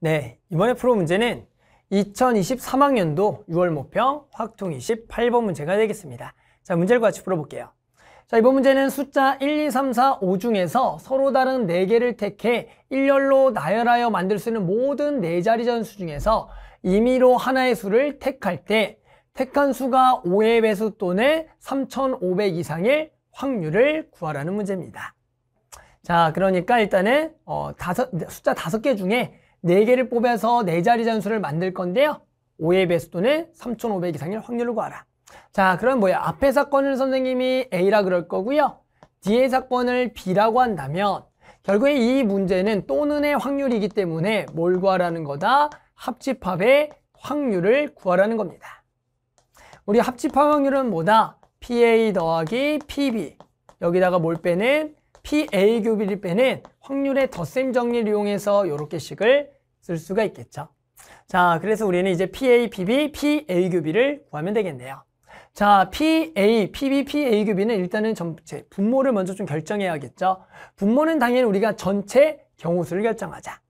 네, 이번에 프로 문제는 2023학년도 6월 모평 확통 28번 문제가 되겠습니다. 자, 문제를 같이 풀어볼게요. 자, 이번 문제는 숫자 1, 2, 3, 4, 5 중에서 서로 다른 4개를 택해 일렬로 나열하여 만들 수 있는 모든 4자리 전수 중에서 임의로 하나의 수를 택할 때 택한 수가 5의 배수 또는 3,500 이상일 확률을 구하라는 문제입니다. 자, 그러니까 일단은 어, 다섯, 숫자 5개 중에 4개를 뽑아서 4자리 잔수를 만들 건데요. 5의 배수 또는 3,500 이상일 확률을 구하라. 자, 그럼 뭐야? 앞에 사건을 선생님이 A라 그럴 거고요. 뒤에 사건을 B라고 한다면 결국에 이 문제는 또는의 확률이기 때문에 뭘 구하라는 거다? 합집합의 확률을 구하라는 겁니다. 우리 합집합 확률은 뭐다? PA 더하기 PB 여기다가 뭘 빼는 PA 교비를 빼는 확률의 덧셈 정리를 이용해서 이렇게 식을 쓸 수가 있겠죠. 자, 그래서 우리는 이제 PA, PB, PA 교비를 구하면 되겠네요. 자, PA, PB, PA 교비는 일단은 전체 분모를 먼저 좀 결정해야겠죠. 분모는 당연히 우리가 전체 경우수를 결정하자.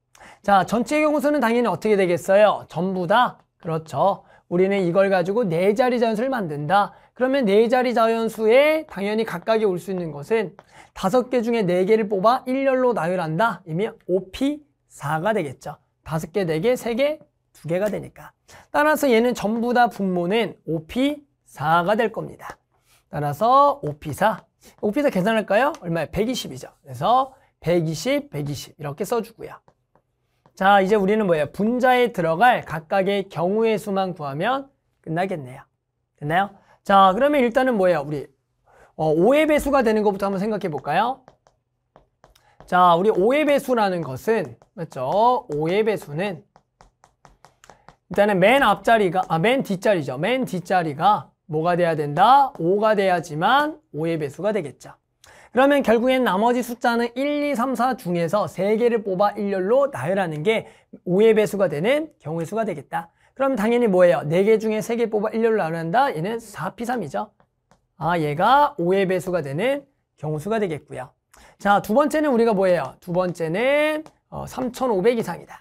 자, 전체 경우수는 당연히 어떻게 되겠어요? 전부 다 그렇죠. 우리는 이걸 가지고 네 자리 자연수를 만든다. 그러면 네 자리 자연수에 당연히 각각이 올 수 있는 것은 다섯 개 중에 네 개를 뽑아 일렬로 나열한다. 이미 5P4가 되겠죠. 다섯 개, 네 개, 세 개, 두 개가 되니까. 따라서 얘는 전부 다 분모는 5P4가 될 겁니다. 따라서 5P4. 5P4 계산할까요? 얼마예요? 120이죠. 그래서 120, 120 이렇게 써주고요. 자, 이제 우리는 뭐예요? 분자에 들어갈 각각의 경우의 수만 구하면 끝나겠네요. 됐나요? 자, 그러면 일단은 뭐예요? 우리 어, 5의 배수가 되는 것부터 한번 생각해 볼까요? 자, 우리 5의 배수라는 것은 맞죠? 5의 배수는 일단은 맨 앞자리가 아, 맨 뒷자리죠. 맨 뒷자리가 뭐가 돼야 된다? 5가 돼야지만 5의 배수가 되겠죠. 그러면 결국엔 나머지 숫자는 1, 2, 3, 4 중에서 3개를 뽑아 일렬로 나열하는 게 5의 배수가 되는 경우의 수가 되겠다. 그럼 당연히 뭐예요? 4개 중에 3개 뽑아 일렬로 나열한다 얘는 4P3이죠. 아, 얘가 5의 배수가 되는 경우수가 되겠고요. 자, 두 번째는 우리가 뭐예요? 두 번째는 어, 3,500 이상이다.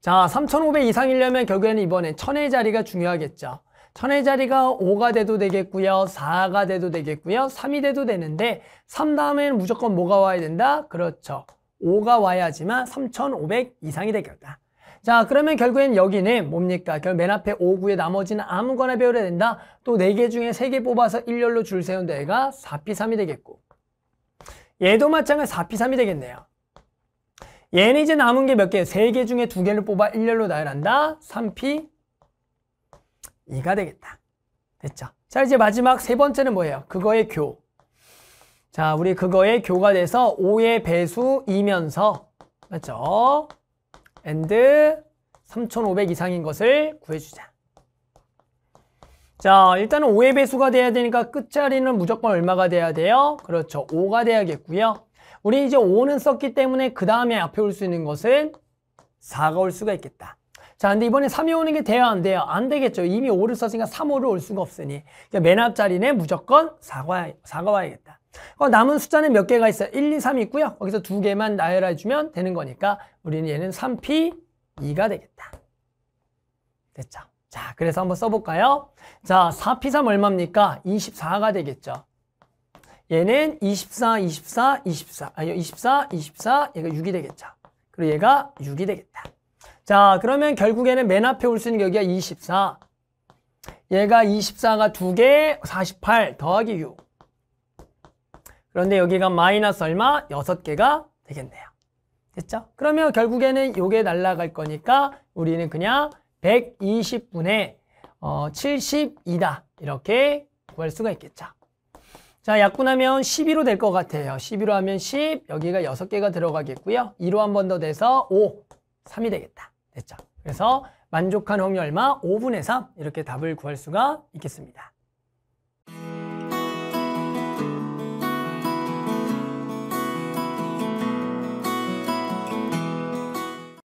자, 3,500 이상이려면 결국에는 이번에 0의 자리가 중요하겠죠. 천의 자리가 5가 돼도 되겠고요. 4가 돼도 되겠고요. 3이 돼도 되는데 3 다음에는 무조건 뭐가 와야 된다? 그렇죠. 5가 와야지만 3,500 이상이 되겠다. 자 그러면 결국엔 여기는 뭡니까? 결국 맨 앞에 5, 9의 나머지는 아무거나 배우려야 된다. 또 4개 중에 3개 뽑아서 일렬로줄 세운 데가 4P3이 되겠고 얘도 마찬가지 4P3이 되겠네요. 얘는 이제 남은 게 몇 개? 3개 중에 2개를 뽑아 일렬로 나열한다. 3P 2가 되겠다. 됐죠? 자, 이제 마지막 세 번째는 뭐예요? 그거의 교. 자, 우리 그거의 교가 돼서 5의 배수이면서 맞죠? and 3500 이상인 것을 구해주자. 자, 일단은 5의 배수가 돼야 되니까 끝자리는 무조건 얼마가 돼야 돼요? 그렇죠. 5가 돼야겠고요. 우리 이제 5는 썼기 때문에 그 다음에 앞에 올 수 있는 것은 4가 올 수가 있겠다. 자, 근데 이번에 3이 오는 게돼야안 돼요? 안 되겠죠. 이미 5를 썼으니까 3호를 올 수가 없으니. 그러니까 맨 앞자리는 무조건 4가, 4가 와야겠다. 어, 남은 숫자는 몇 개가 있어요? 1, 2, 3 있고요. 거기서 두 개만 나열해주면 되는 거니까 우리는 얘는 3P 2가 되겠다. 됐죠? 자, 그래서 한번 써볼까요? 자, 4P3 얼마입니까? 24가 되겠죠. 얘는 24, 24, 24, 아니 24, 24, 얘가 6이 되겠죠. 그리고 얘가 6이 되겠다. 자, 그러면 결국에는 맨 앞에 올 수 있는 여기가 24. 얘가 24가 2개, 48 더하기 6. 그런데 여기가 마이너스 얼마? 6개가 되겠네요. 됐죠? 그러면 결국에는 요게 날라갈 거니까 우리는 그냥 120분의 어, 72다. 이렇게 구할 수가 있겠죠. 자, 약분하면 12로 될 것 같아요. 12로 하면 10, 여기가 6개가 들어가겠고요. 2로 한 번 더 돼서 5. 3이 되겠다. 됐죠? 그래서 만족한 확률 얼마? 5분의 3 이렇게 답을 구할 수가 있겠습니다.